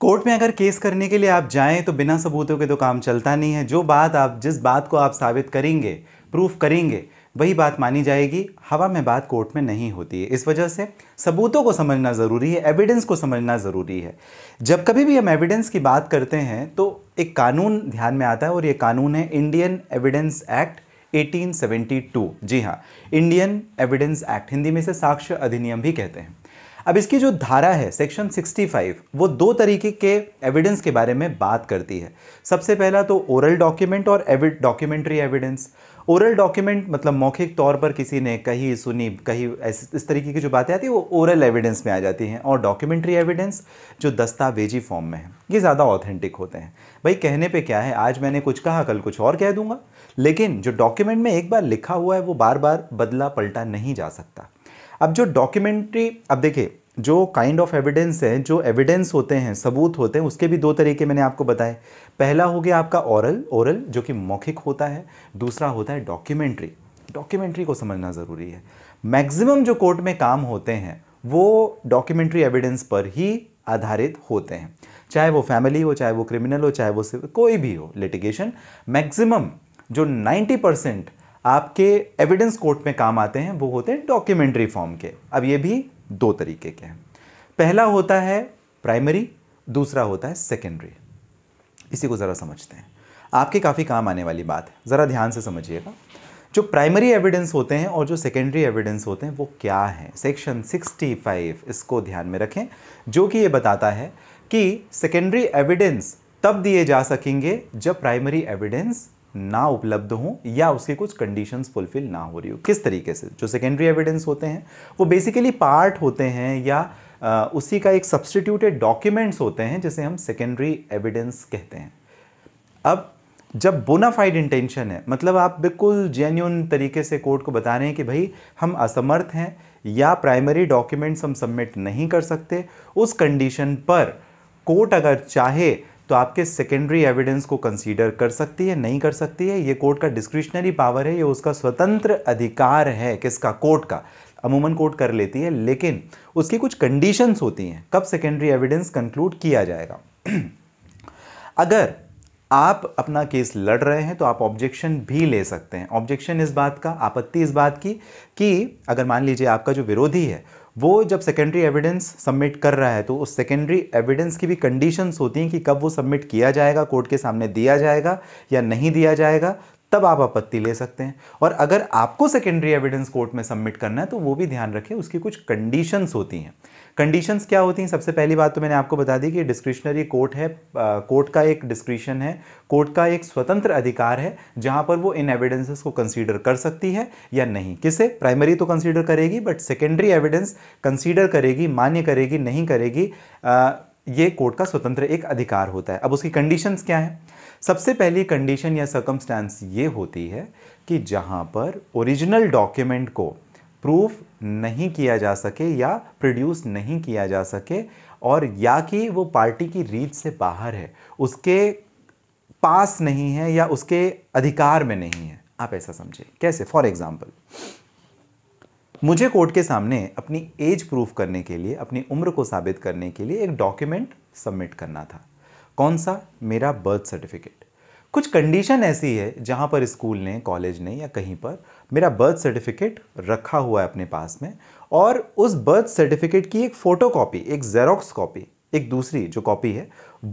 court में अगर case करने के लिए आप जाएं तो बिना सबूतों के तो काम चलता नहीं है जो बात आप जिस बात को आप साबित करेंगे प्रूफ करेंगे वही बात मानी जाएगी हवा में बात कोर्ट में नहीं होती है इस वजह से सबूतों को समझना ज़रूरी है एविडेंस को समझना ज़रूरी है जब कभी भी हम एविडेंस की बात करते हैं तो एक कानून ध्यान में आता है और ये कानून है इंडियन एविडेंस एक्ट 1872 जी हाँ इंडियन एविडेंस एक्ट हिंदी में से साक्ष्य अधिनियम भी कहते हैं अब इसकी जो धारा है सेक्शन 65 वो दो तरीके के एविडेंस के बारे में बात करती है सबसे पहला तो ओरल डॉक्यूमेंट और डॉक्यूमेंट्री एविडेंस ओरल डॉक्यूमेंट मतलब मौखिक तौर पर किसी ने कहीं सुनी कहीं इस तरीके की जो बातें आती है वो ओरल एविडेंस में आ जाती हैं और डॉक्यूमेंट्री एविडेंस जो दस्तावेजी फॉर्म में है ये ज़्यादा ऑथेंटिक होते हैं भाई कहने पे क्या है आज मैंने कुछ कहा कल कुछ और कह दूंगा लेकिन जो डॉक्यूमेंट में एक बार लिखा हुआ है वो बार बार बदला पलटा नहीं जा सकता अब जो डॉक्यूमेंट्री अब देखिए जो काइंड ऑफ एविडेंस है जो एविडेंस होते हैं सबूत होते हैं उसके भी दो तरीके मैंने आपको बताए पहला हो गया आपका ओरल ओरल जो कि मौखिक होता है दूसरा होता है डॉक्यूमेंट्री डॉक्यूमेंट्री को समझना ज़रूरी है मैक्सिमम जो कोर्ट में काम होते हैं वो डॉक्यूमेंट्री एविडेंस पर ही आधारित होते हैं चाहे वो फैमिली हो चाहे वो क्रिमिनल हो चाहे वो कोई भी हो लिटिगेशन मैक्सिमम जो 90 परसेंट आपके एविडेंस कोर्ट में काम आते हैं वो होते हैं डॉक्यूमेंट्री फॉर्म के अब ये भी दो तरीके के हैं पहला होता है प्राइमरी दूसरा होता है सेकेंडरी इसी को ज़रा समझते हैं आपके काफ़ी काम आने वाली बात है ज़रा ध्यान से समझिएगा जो प्राइमरी एविडेंस होते हैं और जो सेकेंडरी एविडेंस होते हैं वो क्या हैं सेक्शन 65 इसको ध्यान में रखें जो कि ये बताता है कि सेकेंडरी एविडेंस तब दिए जा सकेंगे जब प्राइमरी एविडेंस ना उपलब्ध हो या उसके कुछ कंडीशंस फुलफिल ना हो रही हो किस तरीके से जो सेकेंडरी एविडेंस होते हैं वो बेसिकली पार्ट होते हैं या उसी का एक सब्सटीट्यूटेड डॉक्यूमेंट्स होते हैं जिसे हम सेकेंडरी एविडेंस कहते हैं अब जब बोनाफाइड इंटेंशन है मतलब आप बिल्कुल जेन्यून तरीके से कोर्ट को बता रहे हैं कि भाई हम असमर्थ हैं या प्राइमरी डॉक्यूमेंट्स हम सबमिट नहीं कर सकते उस कंडीशन पर कोर्ट अगर चाहे तो आपके सेकेंडरी एविडेंस को कंसीडर कर सकती है नहीं कर सकती है ये कोर्ट का डिस्क्रिशनरी पावर है ये उसका स्वतंत्र अधिकार है किसका कोर्ट का अमूमन कोर्ट कर लेती है लेकिन उसकी कुछ कंडीशंस होती हैं कब सेकेंडरी एविडेंस कंक्लूड किया जाएगा अगर आप अपना केस लड़ रहे हैं तो आप ऑब्जेक्शन भी ले सकते हैं ऑब्जेक्शन इस बात का आपत्ति इस बात की कि अगर मान लीजिए आपका जो विरोधी है वो जब सेकेंडरी एविडेंस सबमिट कर रहा है तो उस सेकेंडरी एविडेंस की भी कंडीशंस होती हैं कि कब वो सबमिट किया जाएगा कोर्ट के सामने दिया जाएगा या नहीं दिया जाएगा तब आप आपत्ति ले सकते हैं और अगर आपको सेकेंडरी एविडेंस कोर्ट में सबमिट करना है तो वो भी ध्यान रखें उसकी कुछ कंडीशंस होती हैं कंडीशंस क्या होती हैं सबसे पहली बात तो मैंने आपको बता दी कि डिस्क्रिशनरी कोर्ट है कोर्ट का एक डिस्क्रिशन है कोर्ट का एक स्वतंत्र अधिकार है जहाँ पर वो इन एविडेंसेस को कंसीडर कर सकती है या नहीं किसे प्राइमरी तो कंसीडर करेगी बट सेकेंडरी एविडेंस कंसीडर करेगी मान्य करेगी नहीं करेगी आ, ये कोर्ट का स्वतंत्र एक अधिकार होता है अब उसकी कंडीशंस क्या है सबसे पहली कंडीशन या सर्कमस्टांस ये होती है कि जहाँ पर ओरिजिनल डॉक्यूमेंट को प्रूफ नहीं किया जा सके या प्रोड्यूस नहीं किया जा सके और या कि वो पार्टी की रीच से बाहर है उसके पास नहीं है या उसके अधिकार में नहीं है आप ऐसा समझे कैसे फॉर एग्जाम्पल मुझे कोर्ट के सामने अपनी एज प्रूफ करने के लिए अपनी उम्र को साबित करने के लिए एक डॉक्यूमेंट सबमिट करना था कौन सा मेरा बर्थ सर्टिफिकेट कुछ कंडीशन ऐसी है जहाँ पर स्कूल ने कॉलेज ने या कहीं पर मेरा बर्थ सर्टिफिकेट रखा हुआ है अपने पास में और उस बर्थ सर्टिफिकेट की एक फ़ोटो कॉपी एक जेरोक्स कॉपी एक दूसरी जो कॉपी है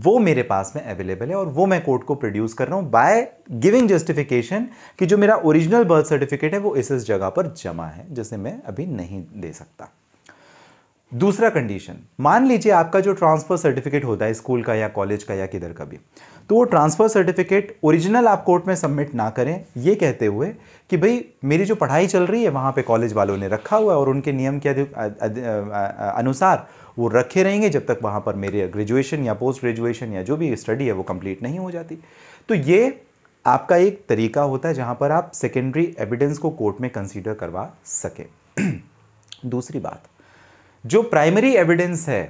वो मेरे पास में अवेलेबल है और वो मैं कोर्ट को प्रोड्यूस कर रहा हूँ बाय गिविंग जस्टिफिकेशन कि जो मेरा ओरिजिनल बर्थ सर्टिफिकेट है वो इस इस जगह पर जमा है जिसे मैं अभी नहीं दे सकता दूसरा कंडीशन मान लीजिए आपका जो ट्रांसफ़र सर्टिफिकेट होता है स्कूल का या कॉलेज का या किधर का भी तो वो ट्रांसफ़र सर्टिफिकेट ओरिजिनल आप कोर्ट में सबमिट ना करें ये कहते हुए कि भाई मेरी जो पढ़ाई चल रही है वहाँ पे कॉलेज वालों ने रखा हुआ है और उनके नियम के अनुसार वो रखे रहेंगे जब तक वहाँ पर मेरे ग्रेजुएशन या पोस्ट ग्रेजुएशन या जो भी स्टडी है वो कम्प्लीट नहीं हो जाती तो ये आपका एक तरीका होता है जहाँ पर आप सेकेंडरी एविडेंस को कोर्ट में कंसिडर करवा सकें दूसरी बात जो प्राइमरी एविडेंस है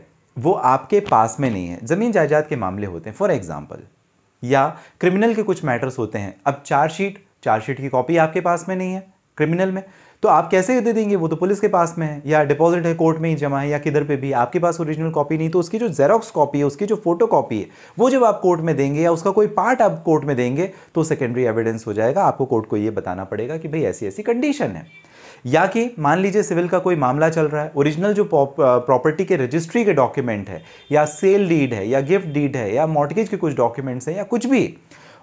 वो आपके पास में नहीं है ज़मीन जायदाद के मामले होते हैं फॉर एग्जाम्पल या क्रिमिनल के कुछ मैटर्स होते हैं अब चार्जशीट चार्जशीट की कॉपी आपके पास में नहीं है क्रिमिनल में तो आप कैसे दे देंगे वो तो पुलिस के पास में है या डिपॉजिट है कोर्ट में ही जमा है या किधर पे भी आपके पास ओरिजिनल कॉपी नहीं तो उसकी जो जेरोक्स कॉपी है उसकी जो फोटो कॉपी है वो जब आप कोर्ट में देंगे या उसका कोई पार्ट आप कोर्ट में देंगे तो सेकेंडरी एविडेंस हो जाएगा आपको कोर्ट को ये बताना पड़ेगा कि भाई ऐसी ऐसी कंडीशन है या कि मान लीजिए सिविल का कोई मामला चल रहा है ओरिजिनल जो प्रॉपर्टी के रजिस्ट्री के डॉक्यूमेंट है या सेल डीड है या गिफ्ट डीड है या मॉर्टगेज के कुछ डॉक्यूमेंट्स हैं या कुछ भी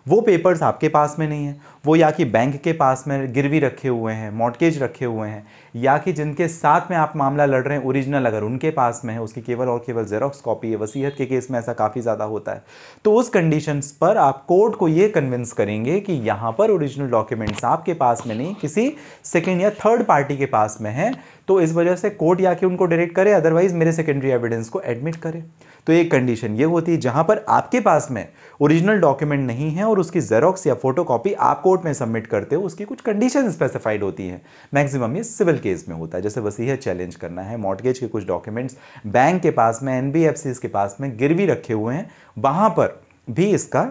वो पेपर्स आपके पास में नहीं है वो या कि बैंक के पास में गिरवी रखे हुए हैं मॉडकेज रखे हुए हैं या कि जिनके साथ में आप मामला लड़ रहे हैं ओरिजिनल अगर उनके पास में है उसकी केवल और केवल जेरोक्स कॉपी है वसीहत के केस में ऐसा काफ़ी ज़्यादा होता है तो उस कंडीशंस पर आप कोर्ट को ये कन्विंस करेंगे कि यहाँ पर ओरिजिनल डॉक्यूमेंट्स आपके पास में नहीं किसी सेकेंड या थर्ड पार्टी के पास में है तो इस वजह से कोर्ट या कि उनको डायरेक्ट करे अदरवाइज मेरे सेकेंडरी एविडेंस को एडमिट करे तो एक कंडीशन ये होती है जहाँ पर आपके पास में ओरिजिनल डॉक्यूमेंट नहीं है और उसकी जेरोक्स या कॉपी आप कोर्ट में सबमिट करते हो उसकी कुछ कंडीशन स्पेसिफाइड होती है मैक्सिमम ये सिविल केस में होता है जैसे वसीयत चैलेंज करना है मॉडगेज के कुछ डॉक्यूमेंट्स बैंक के पास में एन के पास में गिरवी रखे हुए हैं वहाँ पर भी इसका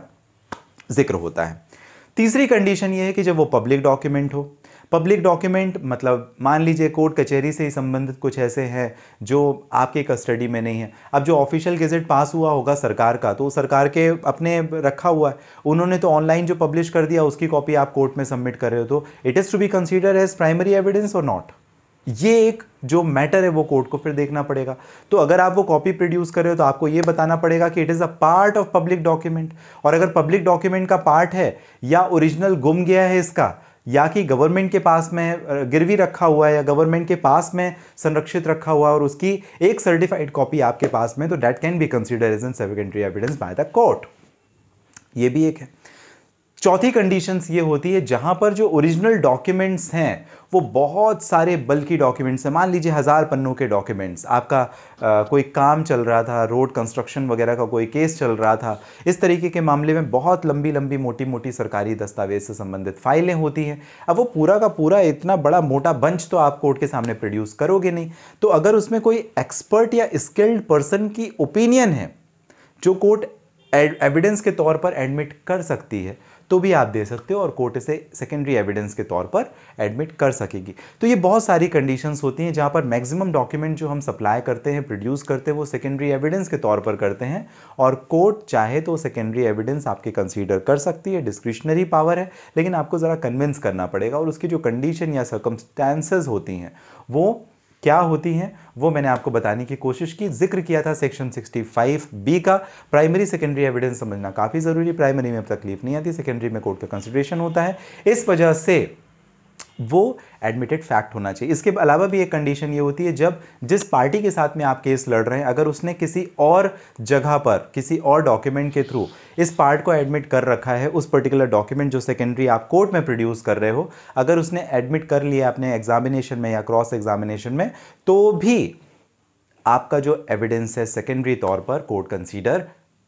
जिक्र होता है तीसरी कंडीशन ये है कि जब वो पब्लिक डॉक्यूमेंट हो पब्लिक डॉक्यूमेंट मतलब मान लीजिए कोर्ट कचहरी से ही संबंधित कुछ ऐसे हैं जो आपके कस्टडी में नहीं है अब जो ऑफिशियल गेजेट पास हुआ होगा सरकार का तो सरकार के अपने रखा हुआ है उन्होंने तो ऑनलाइन जो पब्लिश कर दिया उसकी कॉपी आप कोर्ट में सबमिट कर रहे हो तो it is to be consider as primary evidence और नॉट ये एक जो मैटर है वो कोर्ट को फिर देखना पड़ेगा तो अगर आप वो कॉपी प्रोड्यूस कर रहे हो तो आपको ये बताना पड़ेगा कि it is a part of public document और अगर पब्लिक डॉक्यूमेंट का पार्ट है या ओरिजिनल गुम गया है इसका या कि गवर्नमेंट के पास में गिरवी रखा हुआ है या गवर्नमेंट के पास में संरक्षित रखा हुआ है और उसकी एक सर्टिफाइड कॉपी आपके पास में तो that can be consider as an secondary evidence by the court ये भी एक है चौथी कंडीशंस ये होती है जहाँ पर जो ओरिजिनल डॉक्यूमेंट्स हैं वो बहुत सारे बल्कि डॉक्यूमेंट्स हैं मान लीजिए हज़ार पन्नों के डॉक्यूमेंट्स आपका आ, कोई काम चल रहा था रोड कंस्ट्रक्शन वगैरह का कोई केस चल रहा था इस तरीके के मामले में बहुत लंबी लंबी मोटी मोटी सरकारी दस्तावेज से संबंधित फाइलें होती हैं अब वो पूरा का पूरा इतना बड़ा मोटा बंच तो आप कोर्ट के सामने प्रोड्यूस करोगे नहीं तो अगर उसमें कोई एक्सपर्ट या स्किल्ड पर्सन की ओपिनियन है जो कोर्ट एविडेंस के तौर पर एडमिट कर सकती है तो भी आप दे सकते हो और कोर्ट से सेकेंडरी एविडेंस के तौर पर एडमिट कर सकेगी तो ये बहुत सारी कंडीशंस होती हैं जहाँ पर मैक्सिमम डॉक्यूमेंट जो हम सप्लाई करते हैं प्रोड्यूस करते हैं वो सेकेंडरी एविडेंस के तौर पर करते हैं और कोर्ट चाहे तो सेकेंडरी एविडेंस आपके कंसीडर कर सकती है डिस्क्रिशनरी पावर है लेकिन आपको ज़रा कन्विंस करना पड़ेगा और उसकी जो कंडीशन या सर्कमस्टांसेज होती हैं वो क्या होती हैं वो मैंने आपको बताने की कोशिश की जिक्र किया था सेक्शन 65 बी का प्राइमरी सेकेंडरी एविडेंस समझना काफ़ी ज़रूरी प्राइमरी में तकलीफ नहीं आती सेकेंडरी में कोर्ट का कंसिड्रेशन होता है इस वजह से वो एडमिटेड फैक्ट होना चाहिए इसके अलावा भी एक कंडीशन ये होती है जब जिस पार्टी के साथ में आप केस लड़ रहे हैं अगर उसने किसी और जगह पर किसी और डॉक्यूमेंट के थ्रू इस पार्ट को एडमिट कर रखा है उस पर्टिकुलर डॉक्यूमेंट जो सेकेंडरी आप कोर्ट में प्रोड्यूस कर रहे हो अगर उसने एडमिट कर लिया अपने एग्जामिनेशन में या क्रॉस एग्जामिनेशन में तो भी आपका जो एविडेंस है सेकेंडरी तौर पर कोर्ट कंसीडर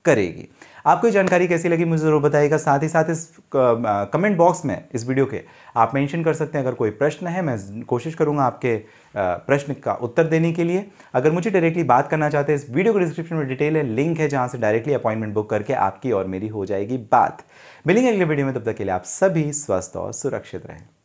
करेगी आपको ये जानकारी कैसी लगी मुझे ज़रूर बताइएगा साथ ही साथ इस कमेंट बॉक्स में इस वीडियो के आप मेंशन कर सकते हैं अगर कोई प्रश्न है मैं कोशिश करूंगा आपके प्रश्न का उत्तर देने के लिए अगर मुझे डायरेक्टली बात करना चाहते हैं इस वीडियो के डिस्क्रिप्शन में डिटेल है लिंक है जहाँ से डायरेक्टली अपॉइंटमेंट बुक करके आपकी और मेरी हो जाएगी बात मिलेंगे अगले वीडियो में तब तक के लिए आप सभी स्वस्थ और सुरक्षित रहें